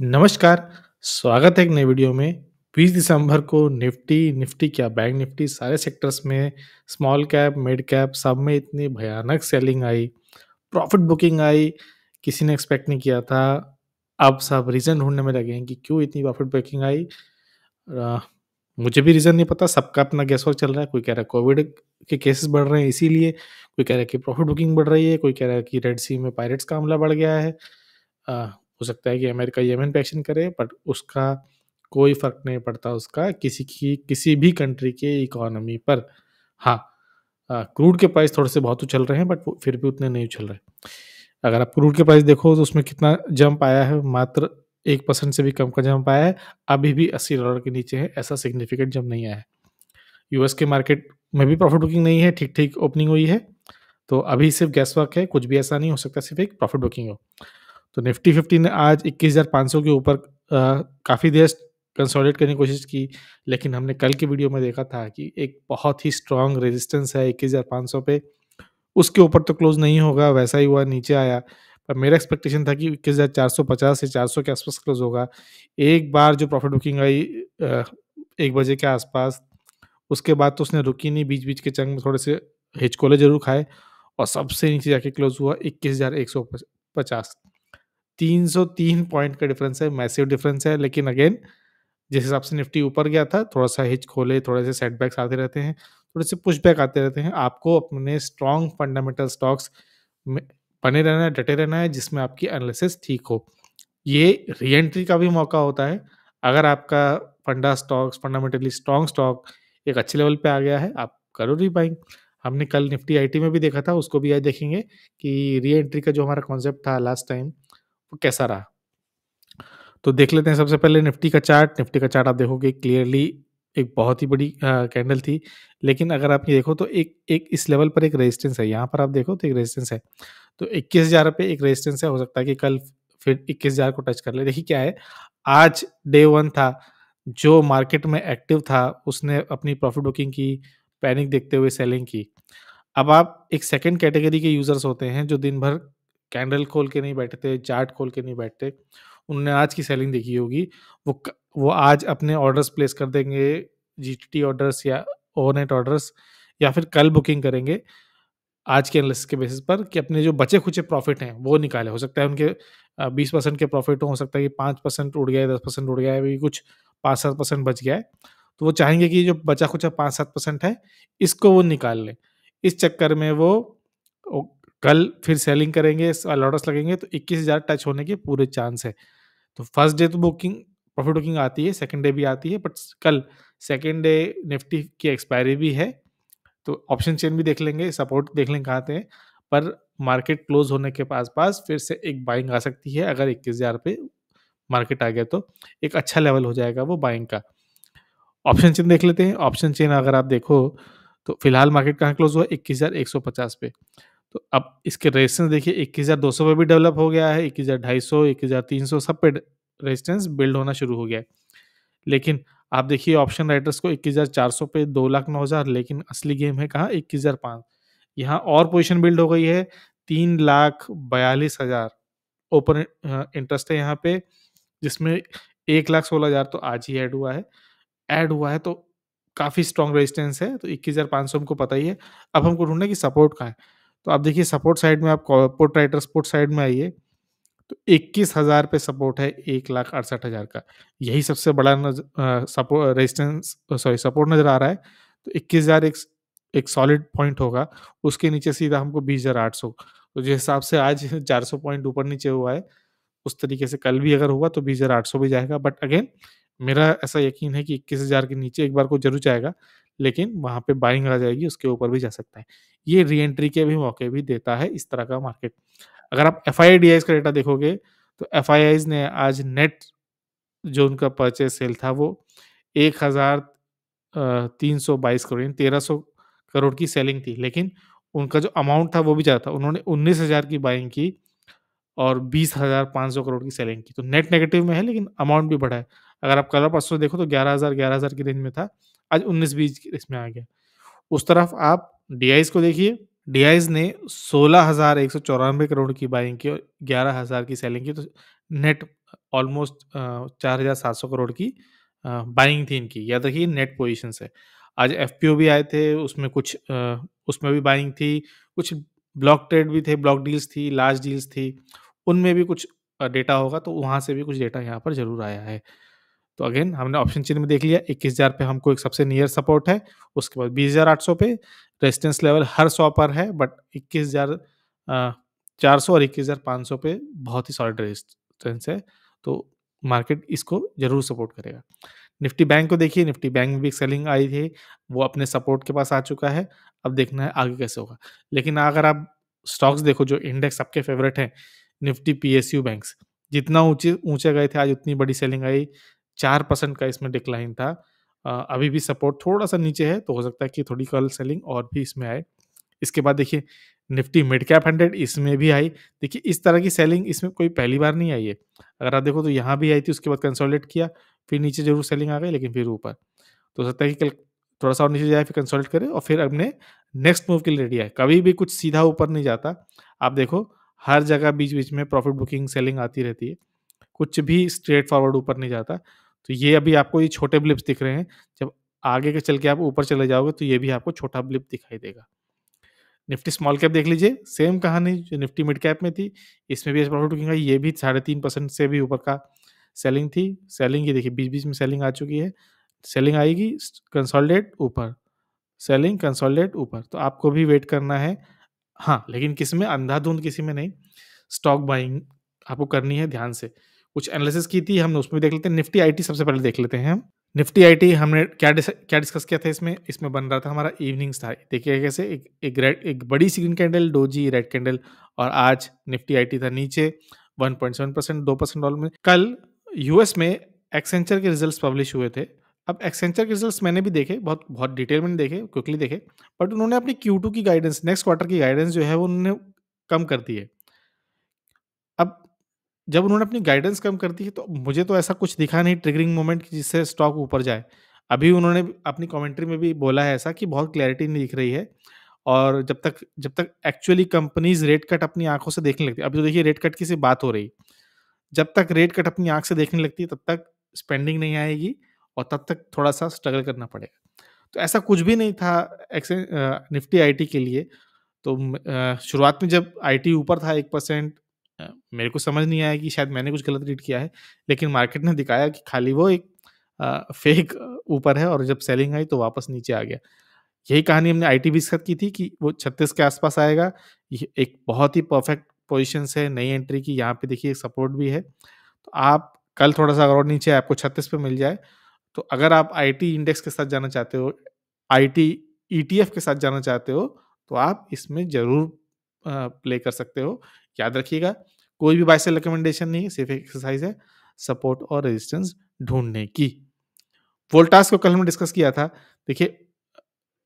नमस्कार स्वागत है एक नए वीडियो में 20 दिसंबर को निफ्टी निफ्टी क्या बैंक निफ्टी सारे सेक्टर्स में स्मॉल कैप मिड कैप सब में इतनी भयानक सेलिंग आई प्रॉफिट बुकिंग आई किसी ने एक्सपेक्ट नहीं किया था अब सब रीज़न ढूंढने में लगे हैं कि क्यों इतनी प्रॉफिट बुकिंग आई आ, मुझे भी रीज़न नहीं पता सबका अपना गैस वर्क चल रहा है कोई कह रहा है कोविड के केसेस बढ़ रहे हैं इसीलिए कोई कह रहा है कि प्रॉफिट बुकिंग बढ़ रही है कोई कह रहा है कि रेड सी में पायरेट्स का हमला बढ़ गया है सकता है कि अमेरिका यमन पे एक्शन करे बट उसका कोई फ़र्क नहीं पड़ता उसका किसी की किसी भी कंट्री के इकोनॉमी पर हाँ क्रूड के प्राइस थोड़े से बहुत उछल तो रहे हैं बट फिर भी उतने नहीं उछल रहे अगर आप क्रूड के प्राइस देखो तो उसमें कितना जंप आया है मात्र एक परसेंट से भी कम का जंप आया है अभी भी अस्सी डॉलर के नीचे है ऐसा सिग्निफिकेंट जंप नहीं आया है यूएस के मार्केट में भी प्रॉफिट बुकिंग नहीं है ठीक ठीक ओपनिंग हुई है तो अभी सिर्फ गैस वर्क है कुछ भी ऐसा नहीं हो सकता सिर्फ एक प्रॉफिट बुकिंग हो तो निफ्टी फिफ्टी ने आज इक्कीस के ऊपर काफ़ी देर कंसोलिडेट करने की कोशिश की लेकिन हमने कल की वीडियो में देखा था कि एक बहुत ही स्ट्रांग रेजिस्टेंस है इक्कीस पे उसके ऊपर तो क्लोज नहीं होगा वैसा ही हुआ नीचे आया पर मेरा एक्सपेक्टेशन था कि इक्कीस हज़ार चार सौ पचास से चार सौ के आसपास क्लोज होगा एक बार जो प्रॉफिट बुकिंग आई एक बजे के आसपास उसके बाद तो उसने रुकी नहीं बीच बीच के चंग में थोड़े से हिचकोले जरूर खाए और सबसे नीचे जाके क्लोज हुआ इक्कीस हज़ार एक सौ पचास 303 पॉइंट का डिफरेंस है मैसिव डिफरेंस है लेकिन अगेन जिस हिसाब से निफ्टी ऊपर गया था थोड़ा सा हिच खोले थोड़े से सेटबैक्स आते रहते हैं थोड़े से पुशबैक आते रहते हैं आपको अपने स्ट्रॉन्ग फंडामेंटल स्टॉक्स में बने रहना है डटे रहना है जिसमें आपकी एनालिसिस ठीक हो ये रीएंट्री का भी मौका होता है अगर आपका फंडा स्टॉक्स फंडामेंटली स्ट्रॉन्ग स्टॉक एक अच्छे लेवल पे आ गया है आप करो री बाइंग हमने कल निफ्टी आईटी में भी देखा था उसको भी आज देखेंगे कि री एंट्री का जो हमारा कॉन्सेप्ट था लास्ट टाइम कैसा रहा तो देख लेते हैं सबसे पहले निफ्टी का चार्ट निफ्टी का चार्ट आप देखोगे क्लियरली एक बहुत ही बड़ी कैंडल थी लेकिन अगर आप ये देखो तो एक एक इस लेवल पर एक रेजिस्टेंस है यहाँ पर आप देखो तो एक रेजिस्टेंस है तो इक्कीस हज़ार पे एक रेजिस्टेंस है हो सकता है कि कल फिर इक्कीस हज़ार को टच कर ले देखिए क्या है आज डे वन था जो मार्केट में एक्टिव था उसने अपनी प्रॉफिट बुकिंग की पैनिक देखते हुए सेलिंग की अब आप एक सेकेंड कैटेगरी के यूज़र्स होते हैं जो दिन भर कैंडल खोल के नहीं बैठे थे चार्ट खोल के नहीं बैठते उन्होंने आज की सेलिंग देखी होगी वो वो आज अपने ऑर्डर्स प्लेस कर देंगे जी टी टी ऑर्डर्स या ओवरनाइट ऑर्डर्स या फिर कल बुकिंग करेंगे आज के एनालिसिस के बेसिस पर कि अपने जो बचे खुचे प्रॉफिट हैं वो निकाले हो सकता है उनके बीस परसेंट के प्रॉफिट हो सकता है कि पाँच परसेंट उड़ गया दस परसेंट उड़ गया है कुछ पाँच सात परसेंट बच गया है तो वो चाहेंगे कि जो बचा खुचा पाँच सात परसेंट है इसको वो निकाल लें इस चक्कर में वो कल फिर सेलिंग करेंगे लॉटस लगेंगे तो इक्कीस हज़ार टच होने के पूरे चांस है तो फर्स्ट डे तो बुकिंग प्रॉफिट बुकिंग आती है सेकेंड डे भी आती है बट कल सेकेंड डे निफ्टी की एक्सपायरी भी है तो ऑप्शन चेन भी देख लेंगे सपोर्ट देख लेंगे कहाँ हैं पर मार्केट क्लोज होने के पास पास फिर से एक बाइंग आ सकती है अगर इक्कीस हज़ार पे मार्केट आ गया तो एक अच्छा लेवल हो जाएगा वो बाइंग का ऑप्शन चेन देख लेते हैं ऑप्शन चेन अगर आप देखो तो फिलहाल मार्केट कहाँ क्लोज हुआ इक्कीस हज़ार एक सौ पचास पे तो अब इसके रेजिस्टेंस देखिए इक्कीस हज़ार दो सौ पे भी डेवलप हो गया है इक्कीस हज़ार ढाई सौ इक्कीस हज़ार तीन सौ सब पे रेजिस्टेंस बिल्ड होना शुरू हो गया है लेकिन आप देखिए ऑप्शन राइटर्स को इक्कीस हज़ार चार सौ पे दो लाख नौ हज़ार लेकिन असली गेम है कहाँ इक्कीस हज़ार पाँच यहाँ और पोजिशन बिल्ड हो गई है तीन लाख बयालीस हज़ार ओपन इंटरेस्ट है यहाँ पे जिसमें एक लाख सोलह हज़ार तो आज ही ऐड हुआ है ऐड हुआ है तो काफ़ी स्ट्रॉन्ग रेजिस्टेंस है तो इक्कीस हज़ार पाँच सौ हमको पता ही है अब हमको ढूंढना कि सपोर्ट कहाँ है तो आप देखिए सपोर्ट साइड में आप कॉर्पोरेट राइटर सपोर्ट साइड में आइए तो इक्कीस हज़ार पे सपोर्ट है एक लाख अड़सठ हज़ार का यही सबसे बड़ा सपोर्ट रेजिस्टेंस सॉरी सपोर्ट नज़र आ रहा है तो इक्कीस हज़ार एक एक सॉलिड पॉइंट होगा उसके नीचे सीधा हमको बीस हज़ार आठ सौ तो जिस हिसाब से आज चार सौ पॉइंट ऊपर नीचे हुआ है उस तरीके से कल भी अगर हुआ तो बीस हज़ार आठ सौ भी जाएगा बट अगेन मेरा ऐसा यकीन है कि इक्कीस हज़ार के नीचे एक बार को जरूर जाएगा लेकिन वहाँ पे बाइंग आ जाएगी उसके ऊपर भी जा सकता है ये री एंट्री के भी मौके भी देता है इस तरह का मार्केट अगर आप एफ आई का डेटा देखोगे तो एफ ने आज नेट जो उनका परचेज सेल था वो एक हज़ार तीन सौ बाईस करोड़ यानी तेरह सौ करोड़ की सेलिंग थी लेकिन उनका जो अमाउंट था वो भी ज़्यादा था उन्होंने उन्नीस हज़ार की बाइंग की और बीस हज़ार पाँच सौ करोड़ की सेलिंग की तो नेट नेगेटिव में है लेकिन अमाउंट भी बढ़ा है अगर आप कलर परसों देखो तो ग्यारह हज़ार ग्यारह हज़ार की रेंज में था आज उन्नीस बीस इसमें आ गया उस तरफ आप डी को देखिए डी ने सोलह हजार एक सौ चौरानवे करोड़ की बाइंग की और ग्यारह हजार की सेलिंग की तो नेट ऑलमोस्ट चार हजार सात सौ करोड़ की बाइंग थी इनकी याद रखिए नेट पोजिशन है आज एफ भी आए थे उसमें कुछ उसमें भी बाइंग थी कुछ ब्लॉक ट्रेड भी थे ब्लॉक डील्स थी लार्ज डील्स थी उनमें भी कुछ डेटा होगा तो वहाँ से भी कुछ डेटा यहाँ पर जरूर आया है तो अगेन हमने ऑप्शन चीन में देख लिया इक्कीस हजार पे हमको एक सबसे नियर सपोर्ट है उसके बाद बीस हजार आठ सौ पे रेजिस्टेंस लेवल हर सौ पर है बट इक्कीस हजार चार सौ और इक्कीस हजार पाँच सौ पे बहुत ही सॉलिड रेजिस्टेंस है तो मार्केट इसको जरूर सपोर्ट करेगा निफ्टी बैंक को देखिए निफ्टी बैंक में भी सेलिंग आई थी वो अपने सपोर्ट के पास आ चुका है अब देखना है आगे कैसे होगा लेकिन अगर आप स्टॉक्स देखो जो इंडेक्स आपके फेवरेट हैं Nifty P S U banks जितना ऊंचे ऊंचे गए थे आज उतनी बड़ी सेलिंग आई चार परसेंट का इसमें डिक्लाइन था अभी भी सपोर्ट थोड़ा सा नीचे है तो हो सकता है कि थोड़ी कल सेलिंग और भी इसमें आए इसके बाद देखिए निफ्टी मिड कैप हंड्रेड इसमें भी आई देखिए इस तरह की सेलिंग इसमें कोई पहली बार नहीं आई है अगर आप देखो तो यहाँ भी आई थी उसके बाद कंसोलिडेट किया फिर नीचे जरूर सेलिंग आ गई लेकिन फिर ऊपर तो हो सकता है कि कल थोड़ा सा और नीचे जाए फिर कंसोलिडेट करे और फिर अपने नेक्स्ट मूव के लिए रेडी आए कभी भी कुछ सीधा ऊपर नहीं जाता आप देखो हर जगह बीच बीच में प्रॉफिट बुकिंग सेलिंग आती रहती है कुछ भी स्ट्रेट फॉरवर्ड ऊपर नहीं जाता तो ये अभी आपको ये छोटे ब्लिप्स दिख रहे हैं जब आगे के चल के आप ऊपर चले जाओगे तो ये भी आपको छोटा ब्लिप दिखाई देगा निफ्टी स्मॉल कैप देख लीजिए सेम कहानी जो निफ्टी मिड कैप में थी इसमें भी प्रॉफिट बुकिंग ये भी साढ़े तीन परसेंट से भी ऊपर का सेलिंग थी सेलिंग ये देखिए बीच बीच में सेलिंग आ चुकी है सेलिंग आएगी कंसोलिडेट ऊपर सेलिंग कंसोलिडेट ऊपर तो आपको भी वेट करना है हाँ लेकिन किसी में अंधाधुंध किसी में नहीं स्टॉक बाइंग आपको करनी है ध्यान से कुछ एनालिसिस की थी हमने उसमें भी देख लेते हैं निफ्टी आईटी सबसे पहले देख लेते हैं हम निफ्टी आईटी हमने क्या डिस, क्या डिस्कस किया था इसमें इसमें बन रहा था हमारा इवनिंग्स था देखिए कैसे एक एक रेड एक बड़ी सी green candle doji red candle और आज निफ्टी आईटी था नीचे 1.7 परसेंट दो परसेंट डॉलर में कल यूएस में एक्सेंचर के रिजल्ट पब्लिश हुए थे अब एक्सेंचर के रिजल्ट मैंने भी देखे बहुत बहुत डिटेल में देखे क्विकली देखे बट उन्होंने अपनी क्यू की गाइडेंस नेक्स्ट क्वार्टर की गाइडेंस जो है वो उन्होंने कम कर दी है जब उन्होंने अपनी गाइडेंस कम कर दी है तो मुझे तो ऐसा कुछ दिखा नहीं ट्रिगरिंग मोमेंट कि जिससे स्टॉक ऊपर जाए अभी उन्होंने अपनी कमेंट्री में भी बोला है ऐसा कि बहुत क्लैरिटी नहीं दिख रही है और जब तक जब तक एक्चुअली कंपनीज रेट कट अपनी आंखों से देखने लगती है अभी तो देखिए रेट कट की से बात हो रही जब तक रेट कट अपनी आंख से देखने लगती है तब तक स्पेंडिंग नहीं आएगी और तब तक थोड़ा सा स्ट्रगल करना पड़ेगा तो ऐसा कुछ भी नहीं था निफ्टी आईटी के लिए तो शुरुआत में जब आईटी ऊपर था एक परसेंट मेरे को समझ नहीं आया कि शायद मैंने कुछ गलत रीड किया है लेकिन मार्केट ने दिखाया कि खाली वो एक फेक ऊपर है और जब सेलिंग आई तो वापस नीचे आ गया यही कहानी हमने आई टी साथ की थी कि वो छत्तीस के आसपास आएगा एक बहुत ही परफेक्ट पोजिशन है नई एंट्री की यहाँ पे देखिए सपोर्ट भी है तो आप कल थोड़ा सा और नीचे आपको छत्तीस पे मिल जाए तो अगर आप आई इंडेक्स के साथ जाना चाहते हो आई टी के साथ जाना चाहते हो तो आप इसमें ज़रूर प्ले कर सकते हो याद रखिएगा कोई भी बाइसेल रिकमेंडेशन नहीं सिर्फ एक्सरसाइज है सपोर्ट और रेजिस्टेंस ढूंढने की वोल्टास को कल हमने डिस्कस किया था देखिए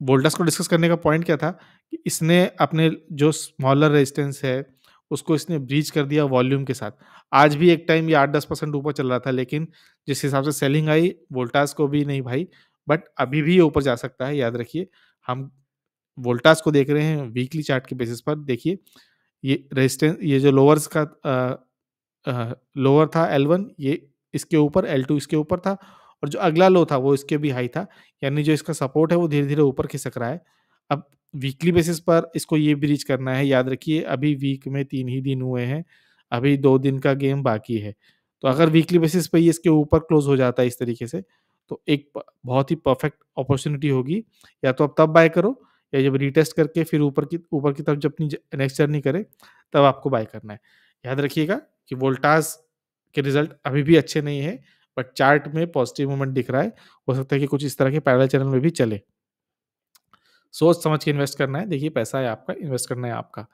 वोल्टास को डिस्कस करने का पॉइंट क्या था कि इसने अपने जो स्मॉलर रेजिस्टेंस है उसको इसने ब्रीच कर दिया वॉल्यूम के साथ आज भी एक टाइम ये आठ दस परसेंट ऊपर चल रहा था लेकिन जिस हिसाब से सेलिंग आई वोल्टास को भी नहीं भाई बट अभी भी ये ऊपर जा सकता है याद रखिए हम वोल्टास को देख रहे हैं वीकली चार्ट के बेसिस पर देखिए ये रेजिस्टेंस ये जो लोअर्स का लोअर था वन ये इसके ऊपर टू इसके ऊपर था और जो अगला लो था वो इसके भी हाई था यानी जो इसका सपोर्ट है वो धीरे धीरे ऊपर खिसक रहा है अब वीकली बेसिस पर इसको ये ब्रीच करना है याद रखिए अभी वीक में तीन ही दिन हुए हैं अभी दो दिन का गेम बाकी है तो अगर वीकली बेसिस पे ये इसके ऊपर क्लोज हो जाता है इस तरीके से तो एक बहुत ही परफेक्ट अपॉर्चुनिटी होगी या तो आप तब बाय करो या जब रीटेस्ट करके फिर ऊपर की ऊपर की तरफ जब अपनी नेक्स्ट जर्नी करे तब आपको बाय करना है याद रखिएगा कि वोल्टाज के रिजल्ट अभी भी अच्छे नहीं है बट चार्ट में पॉजिटिव मूवमेंट दिख रहा है हो सकता है कि कुछ इस तरह के पैरल चैनल में भी चले सोच समझ के इन्वेस्ट करना है देखिए पैसा है आपका इन्वेस्ट करना है आपका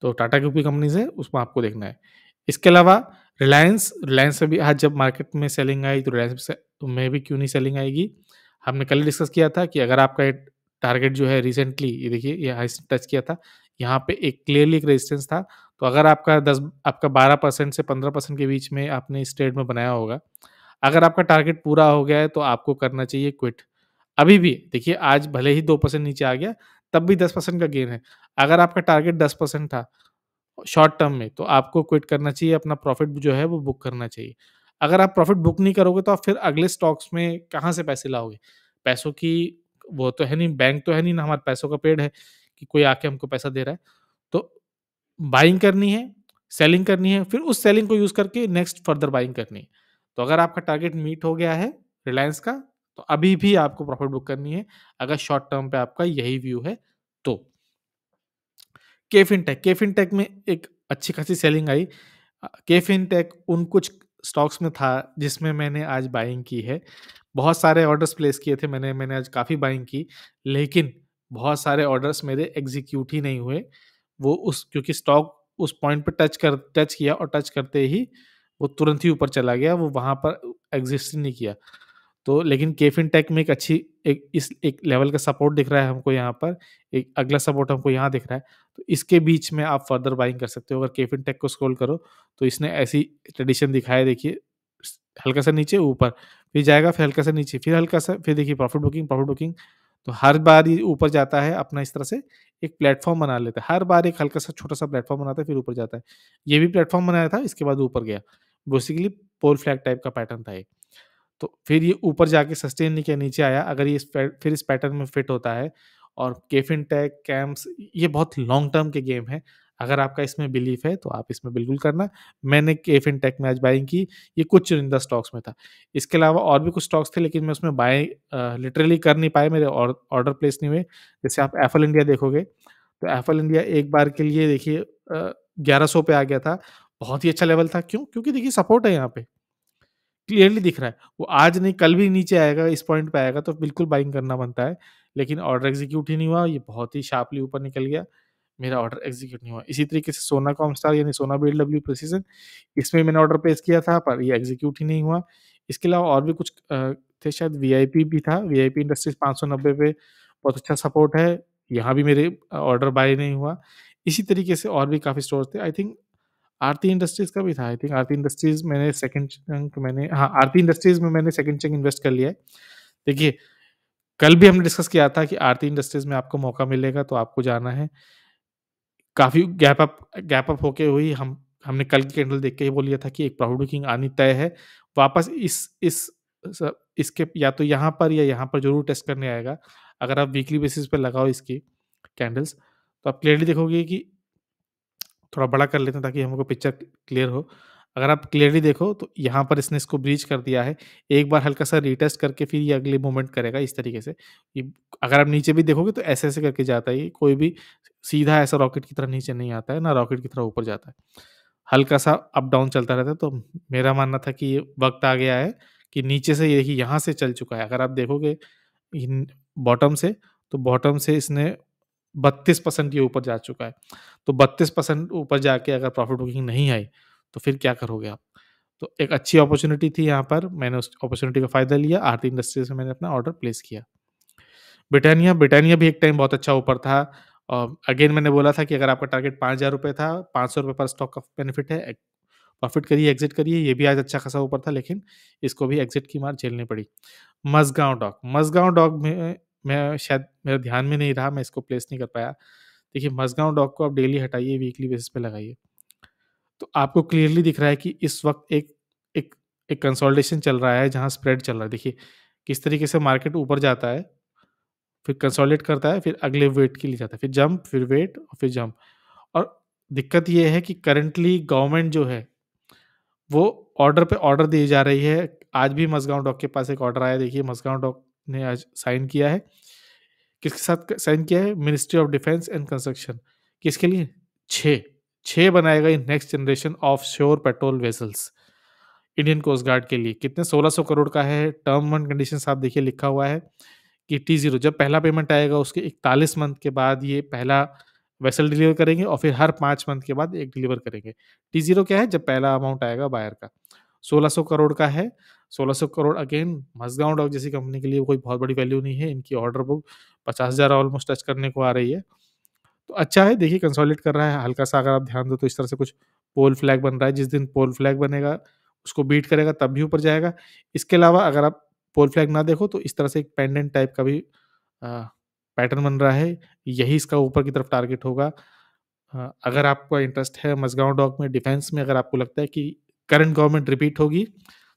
तो टाटा ग्रुप की कंपनीज है उसमें आपको देखना है इसके अलावा रिलायंस रिलायंस में भी आज जब मार्केट में सेलिंग आई तो रिलायंस तो में भी क्यों नहीं सेलिंग आएगी हमने कल डिस्कस किया था कि अगर आपका टारगेट जो है रिसेंटली ये देखिए ये हाई टच किया था यहाँ पे एक क्लियरली एक रेजिस्टेंस था तो अगर आपका दस आपका बारह परसेंट से पंद्रह परसेंट के बीच में आपने इस ट्रेड में बनाया होगा अगर आपका टारगेट पूरा हो गया है तो आपको करना चाहिए क्विट अभी भी देखिए आज भले ही दो परसेंट नीचे आ गया तब भी दस परसेंट का गेन है अगर आपका टारगेट दस परसेंट था शॉर्ट टर्म में तो आपको क्विट करना चाहिए अपना प्रॉफिट जो है वो बुक करना चाहिए अगर आप प्रॉफिट बुक नहीं करोगे तो आप फिर अगले स्टॉक्स में कहाँ से पैसे लाओगे पैसों की वो तो है नहीं बैंक तो है नहीं ना हमारे पैसों का पेड़ है कि कोई आके हमको पैसा दे रहा है तो बाइंग करनी है सेलिंग करनी है फिर उस सेलिंग को यूज करके नेक्स्ट फर्दर बाइंग करनी है तो अगर आपका टारगेट मीट हो गया है रिलायंस का तो अभी भी आपको प्रॉफिट बुक करनी है अगर शॉर्ट टर्म पे आपका यही व्यू है तो केफिन टेक केफिन टेक में एक अच्छी खासी सेलिंग आई केफिन टेक उन कुछ स्टॉक्स में था जिसमें मैंने आज बाइंग की है बहुत सारे ऑर्डर्स प्लेस किए थे मैंने मैंने आज काफ़ी बाइंग की लेकिन बहुत सारे ऑर्डर्स मेरे एग्जीक्यूट ही नहीं हुए वो उस क्योंकि स्टॉक उस पॉइंट पर टच कर टच किया और टच करते ही वो तुरंत ही ऊपर चला गया वो वहाँ पर एग्जिस्ट नहीं किया तो लेकिन केफिन टेक में एक अच्छी एक इस एक लेवल का सपोर्ट दिख रहा है हमको यहाँ पर एक अगला सपोर्ट हमको यहाँ दिख रहा है तो इसके बीच में आप फर्दर बाइंग कर सकते हो अगर केफिन टेक को स्क्रॉल करो तो इसने ऐसी ट्रेडिशन दिखाया देखिए हल्का सा नीचे ऊपर फिर जाएगा फिर हल्का सा नीचे फिर हल्का सा फिर देखिए प्रॉफिट बुकिंग प्रॉफिट बुकिंग तो हर बार ये ऊपर जाता है अपना इस तरह से एक प्लेटफॉर्म बना लेता है हर बार एक हल्का सा छोटा सा प्लेटफॉर्म बनाता है फिर ऊपर जाता है ये भी प्लेटफॉर्म बनाया था इसके बाद ऊपर गया बेसिकली पोल फ्लैग टाइप का पैटर्न था ये तो फिर ये ऊपर जाके सस्टेन नहीं किया नीचे आया अगर ये फिर इस पैटर्न में फिट होता है और केफिन टैग कैम्प ये बहुत लॉन्ग टर्म के गेम है अगर आपका इसमें बिलीफ है तो आप इसमें बिल्कुल करना मैंने के टेक में आज बाइंग की ये कुछ चुनिंदा स्टॉक्स में था इसके अलावा और भी कुछ स्टॉक्स थे लेकिन मैं उसमें बाय लिटरली कर नहीं पाए मेरे ऑर्डर प्लेस नहीं हुए जैसे आप एफल इंडिया देखोगे तो एफल इंडिया एक बार के लिए देखिए ग्यारह सौ पे आ गया था बहुत ही अच्छा लेवल था क्यों क्योंकि देखिए सपोर्ट है यहाँ पे क्लियरली दिख रहा है वो आज नहीं कल भी नीचे आएगा इस पॉइंट पे आएगा तो बिल्कुल बाइंग करना बनता है लेकिन ऑर्डर एग्जीक्यूट ही नहीं हुआ ये बहुत ही शार्पली ऊपर निकल गया मेरा ऑर्डर एग्जीक्यूट नहीं हुआ इसी तरीके से सोना स्टार यानी सोना बी डब्ल्यू प्रोसीजन इसमें मैंने ऑर्डर प्लेस किया था पर ये एग्जीक्यूट ही नहीं हुआ इसके अलावा और भी कुछ थे शायद वी भी था वी इंडस्ट्रीज पाँच पे बहुत अच्छा सपोर्ट है यहाँ भी मेरे ऑर्डर बाय नहीं हुआ इसी तरीके से और भी काफ़ी स्टोर थे आई थिंक आरती इंडस्ट्रीज़ का भी था आई थिंक आरती इंडस्ट्रीज़ मैंने सेकंड चंक मैंने हाँ आरती इंडस्ट्रीज़ में मैंने सेकंड चंक इन्वेस्ट कर लिया है देखिए कल भी हमने डिस्कस किया था कि आरती इंडस्ट्रीज़ में आपको मौका मिलेगा तो आपको जाना है काफ़ी गैप अप गैप अप होके हुई हम हमने कल की कैंडल देख के ये बोल लिया था कि एक प्राउड बुकिंग आनी तय है वापस इस इस इसके या तो यहाँ पर या यहाँ पर जरूर टेस्ट करने आएगा अगर आप वीकली बेसिस पर लगाओ इसकी कैंडल्स तो आप क्लियरली देखोगे कि थोड़ा बड़ा कर लेते हैं ताकि हमको पिक्चर क्लियर हो अगर आप क्लियरली देखो तो यहाँ पर इसने इसको ब्रीच कर दिया है एक बार हल्का सा रिटेस्ट करके फिर ये अगली मूवमेंट करेगा इस तरीके से ये अगर आप नीचे भी देखोगे तो ऐसे ऐसे करके जाता है कोई भी सीधा ऐसा रॉकेट की तरह नीचे नहीं आता है ना रॉकेट की तरह ऊपर जाता है हल्का सा अप डाउन चलता रहता है तो मेरा मानना था कि ये वक्त आ गया है कि नीचे से ये यहाँ से चल चुका है अगर आप देखोगे बॉटम से तो बॉटम से इसने बत्तीस परसेंट ये ऊपर जा चुका है तो बत्तीस परसेंट ऊपर जाके अगर प्रॉफिट बुकिंग नहीं आई तो फिर क्या करोगे आप तो एक अच्छी अपॉर्चुनिटी थी यहाँ पर मैंने उस अपॉर्चुनिटी का फ़ायदा लिया आरती इंडस्ट्री से मैंने अपना ऑर्डर प्लेस किया ब्रिटानिया ब्रिटानिया भी एक टाइम बहुत अच्छा ऊपर था और अगेन मैंने बोला था कि अगर आपका टारगेट पाँच हज़ार रुपये था पाँच सौ रुपये पर स्टॉक का बेनिफिट है प्रॉफिट करिए एग्जिट करिए ये भी आज अच्छा खासा ऊपर था लेकिन इसको भी एग्जिट की मार झेलनी पड़ी मजगांव डॉक मसगांव डॉग में मैं शायद मेरा ध्यान में नहीं रहा मैं इसको प्लेस नहीं कर पाया देखिए मसगांव डॉक को आप डेली हटाइए वीकली बेसिस पे लगाइए तो आपको क्लियरली दिख रहा है कि इस वक्त एक एक एक कंसोलिडेशन चल रहा है जहाँ स्प्रेड चल रहा है देखिए किस तरीके से मार्केट ऊपर जाता है फिर कंसोलिडेट करता है फिर अगले वेट के लिए जाता है फिर जंप फिर वेट और फिर जंप और दिक्कत यह है कि करंटली गवर्नमेंट जो है वो ऑर्डर पे ऑर्डर दी जा रही है आज भी मसगांव डॉक के पास एक ऑर्डर आया देखिए मसगांव डॉक ने आज साइन किया है किसके साथ साइन किया है ministry of defence and construction किसके लिए छः छः बनाए गए next generation offshore patrol vessels Indian coast guard के लिए कितने 1600 करोड़ का है टर्म एंड कंडीशन आप देखिए लिखा हुआ है कि टी जीरो जब पहला पेमेंट आएगा उसके इकतालीस मंथ के बाद ये पहला वेसल डिलीवर करेंगे और फिर हर पाँच मंथ के बाद एक डिलीवर करेंगे टी जीरो क्या है जब पहला अमाउंट आएगा बायर का 1600 करोड़ का है 1600 करोड़ अगेन मजगांव डॉक जैसी कंपनी के लिए कोई बहुत बड़ी वैल्यू नहीं है इनकी ऑर्डर बुक पचास हज़ार ऑलमोस्ट टच करने को आ रही है तो अच्छा है देखिए कंसोलिडेट कर रहा है हल्का सा अगर आप ध्यान दो तो इस तरह से कुछ पोल फ्लैग बन रहा है जिस दिन पोल फ्लैग बनेगा उसको बीट करेगा तब भी ऊपर जाएगा इसके अलावा अगर आप पोल फ्लैग ना देखो तो इस तरह से एक पेंडेंट टाइप का भी पैटर्न बन रहा है यही इसका ऊपर की तरफ टारगेट होगा अगर आपका इंटरेस्ट है मजगांव डॉक में डिफेंस में अगर आपको लगता है कि करंट गवर्नमेंट रिपीट होगी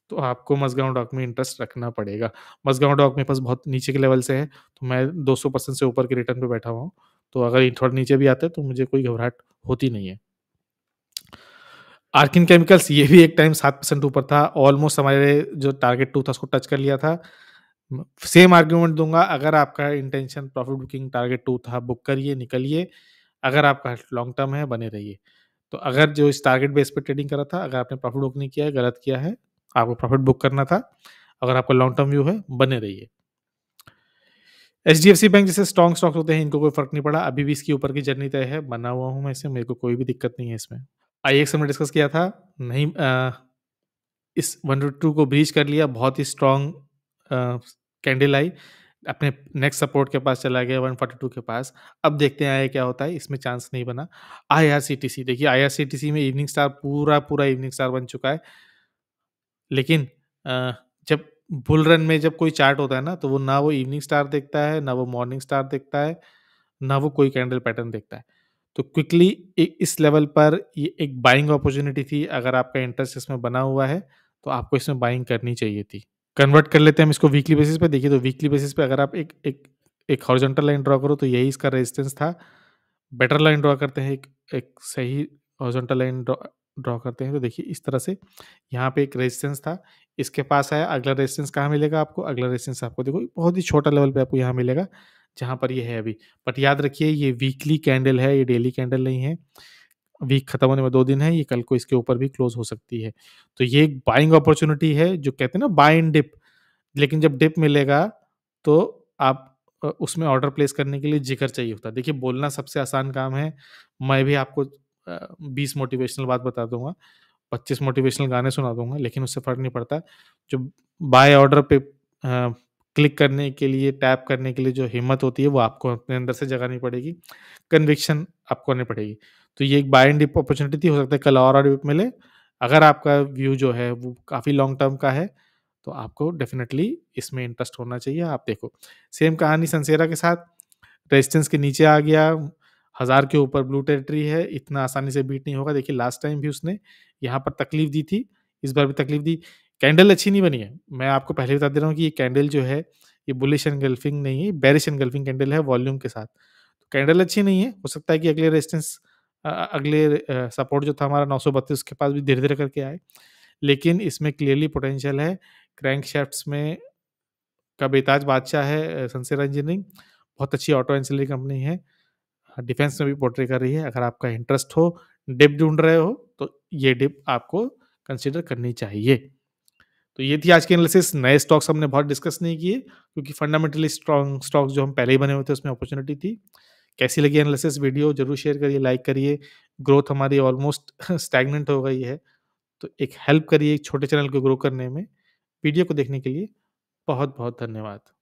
तो आपको मजगांव डॉक में इंटरेस्ट रखना पड़ेगा मजगांव डॉक मेरे पास बहुत नीचे के लेवल से है तो मैं 200 परसेंट से ऊपर के रिटर्न पे बैठा हुआ हूँ तो अगर ये थोड़ा नीचे भी आते हैं तो मुझे कोई घबराहट होती नहीं है आर्किन केमिकल्स ये भी एक टाइम सात परसेंट ऊपर था ऑलमोस्ट हमारे जो टारगेट टू था उसको टच कर लिया था सेम आर्ग्यूमेंट दूंगा अगर आपका इंटेंशन प्रॉफिट बुकिंग टारगेट टू था बुक करिए निकलिए अगर आपका लॉन्ग टर्म है बने रहिए तो अगर जो इस टारगेट बेस पे ट्रेडिंग करा था अगर आपने प्रॉफिट बुक नहीं किया है गलत किया है आपको प्रॉफिट बुक करना था अगर आपका लॉन्ग टर्म व्यू है बने रहिए H D F C bank जैसे स्ट्रॉन्ग स्टॉक्स होते हैं इनको कोई फर्क नहीं पड़ा अभी भी इसके ऊपर की जर्नी तय है बना हुआ हूँ मैं इसे मेरे को कोई भी दिक्कत नहीं है इसमें आई एक्स हमने डिस्कस किया था नहीं आ, इस वन टू को ब्रीच कर लिया बहुत ही स्ट्रॉन्ग कैंडल आई अपने नेक्स्ट सपोर्ट के पास चला गया वन फोर्टी टू के पास अब देखते हैं आए क्या होता है इसमें चांस नहीं बना I R C T C देखिए I R C T C में इवनिंग स्टार पूरा पूरा इवनिंग स्टार बन चुका है लेकिन आ, जब बुल रन में जब कोई चार्ट होता है ना तो वो ना वो इवनिंग स्टार देखता है ना वो मॉर्निंग स्टार देखता है ना वो कोई कैंडल पैटर्न देखता है तो क्विकली इस लेवल पर ये एक बाइंग अपॉर्चुनिटी थी अगर आपका इंटरेस्ट इसमें बना हुआ है तो आपको इसमें बाइंग करनी चाहिए थी कन्वर्ट कर लेते हैं हम इसको वीकली बेसिस पे देखिए तो वीकली बेसिस पे अगर आप एक एक एक हॉरिजॉन्टल लाइन ड्रॉ करो तो यही इसका रेजिस्टेंस था बेटर लाइन ड्रॉ करते हैं एक एक सही हॉरिजॉन्टल लाइन ड्रॉ करते हैं तो देखिए इस तरह से यहाँ पे एक रेजिस्टेंस था इसके पास आया अगला रेजिस्टेंस कहाँ मिलेगा आपको अगला रेजिस्टेंस आपको देखो बहुत ही छोटा लेवल पे आपको यहाँ मिलेगा जहाँ पर ये है अभी बट याद रखिए ये वीकली कैंडल है ये डेली कैंडल नहीं है वीक खत्म होने में दो दिन है ये कल को इसके ऊपर भी क्लोज हो सकती है तो ये एक बाइंग अपॉर्चुनिटी है जो कहते हैं ना बाय एंड डिप लेकिन जब डिप मिलेगा तो आप उसमें ऑर्डर प्लेस करने के लिए जिक्र चाहिए होता है देखिए बोलना सबसे आसान काम है मैं भी आपको बीस मोटिवेशनल बात बता दूंगा पच्चीस मोटिवेशनल गाने सुना दूंगा लेकिन उससे फ़र्क नहीं पड़ता जो बाय ऑर्डर पे क्लिक करने के लिए टैप करने के लिए जो हिम्मत होती है वो आपको अपने अंदर से जगानी पड़ेगी कन्विक्शन आपको आनी पड़ेगी तो ये एक बाय एंड डिप अपॉर्चुनिटी थी हो सकता है कल और डिप मिले अगर आपका व्यू जो है वो काफ़ी लॉन्ग टर्म का है तो आपको डेफिनेटली इसमें इंटरेस्ट होना चाहिए आप देखो सेम कहानी सनसेरा के साथ रेजिस्टेंस के नीचे आ गया हज़ार के ऊपर ब्लू टेरिटरी है इतना आसानी से बीट नहीं होगा देखिए लास्ट टाइम भी उसने यहाँ पर तकलीफ दी थी इस बार भी तकलीफ दी कैंडल अच्छी नहीं बनी है मैं आपको पहले बता दे रहा हूँ कि ये कैंडल जो है ये बुलिश एंड गल्फिंग नहीं है बैरिश एंड गल्फिंग कैंडल है वॉल्यूम के साथ तो कैंडल अच्छी नहीं है हो सकता है कि अगले रेजिस्टेंस अगले सपोर्ट जो था हमारा नौ उसके पास भी धीरे धीरे करके आए लेकिन इसमें क्लियरली पोटेंशियल है क्रैंक शेफ्ट्स में का बेताज बादशाह है सनसेरा इंजीनियरिंग बहुत अच्छी ऑटो एंसिलरी कंपनी है हाँ, डिफेंस में भी पोर्ट्री कर रही है अगर आपका इंटरेस्ट हो डिप ढूंढ रहे हो तो ये डिप आपको कंसिडर करनी चाहिए तो ये थी आज की एनालिसिस नए स्टॉक्स हमने बहुत डिस्कस नहीं किए क्योंकि फंडामेंटली स्ट्रॉन्ग स्टॉक्स जो हम पहले ही बने हुए थे उसमें अपॉर्चुनिटी थी कैसी लगी एनालिसिस वीडियो जरूर शेयर करिए लाइक करिए ग्रोथ हमारी ऑलमोस्ट स्टैगनेंट हो गई है तो एक हेल्प करिए एक छोटे चैनल को ग्रो करने में वीडियो को देखने के लिए बहुत बहुत धन्यवाद